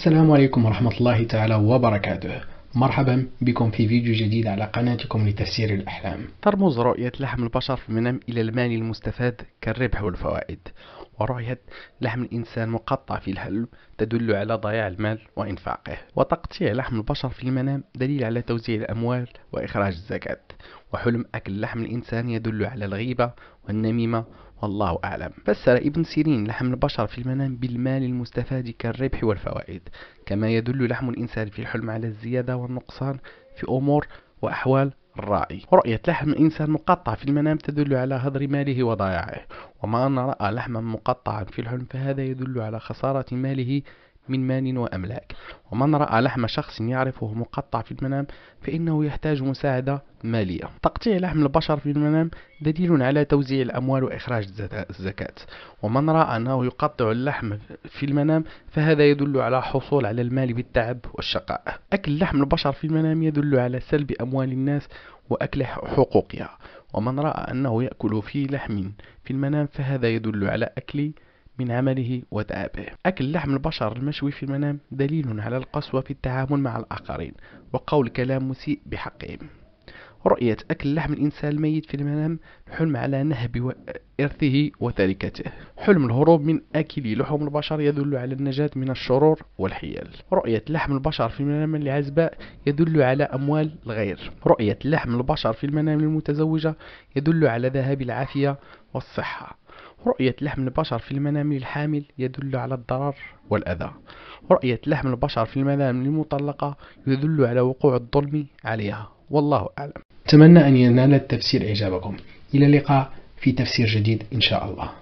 السلام عليكم ورحمة الله تعالى وبركاته مرحبا بكم في فيديو جديد على قناتكم لتفسير الأحلام ترمز رؤية لحم البشر في المنام إلى المال المستفاد كالربح والفوائد ورؤية لحم الإنسان مقطع في الحلم تدل على ضياع المال وإنفاقه وتقطيع لحم البشر في المنام دليل على توزيع الأموال وإخراج الزكاة وحلم أكل لحم الإنسان يدل على الغيبة والنميمة والله أعلم فسر ابن سيرين لحم البشر في المنام بالمال المستفاد كالربح والفوائد كما يدل لحم الإنسان في الحلم على الزيادة والنقصان في أمور وأحوال الرأي رؤية لحم الإنسان مقطع في المنام تدل على هدر ماله وضياعه وما أن رأى لحما مقطعا في الحلم فهذا يدل على خسارة ماله من مال وأملاك ومن رأى لحم شخص يعرفه مقطع في المنام فإنه يحتاج مساعدة مالية تقطيع لحم البشر في المنام دليل على توزيع الأموال وإخراج الزكاة ومن رأى أنه يقطع اللحم في المنام فهذا يدل على حصول على المال بالتعب والشقاء أكل لحم البشر في المنام يدل على سلب أموال الناس وأكل حقوقها ومن رأى أنه يأكل في لحم في المنام فهذا يدل على أكل من عمله وذئابه أكل لحم البشر المشوي في المنام دليل على القسوة في التعامل مع الآخرين وقول كلام مسيء بحقهم رؤية أكل لحم الإنسان الميت في المنام حلم على نهب إرثه وتركته حلم الهروب من أكل لحوم البشر يدل على النجاة من الشرور والحيل رؤية لحم البشر في المنام العزباء يدل على أموال الغير رؤية لحم البشر في المنام المتزوجة يدل على ذهاب العافية والصحة رؤية لحم البشر في المنام للحامل يدل على الضرر والأذى رؤية لحم البشر في المنام للمطلقة يدل على وقوع الظلم عليها والله أعلم أتمنى أن ينال التفسير إعجابكم إلى اللقاء في تفسير جديد إن شاء الله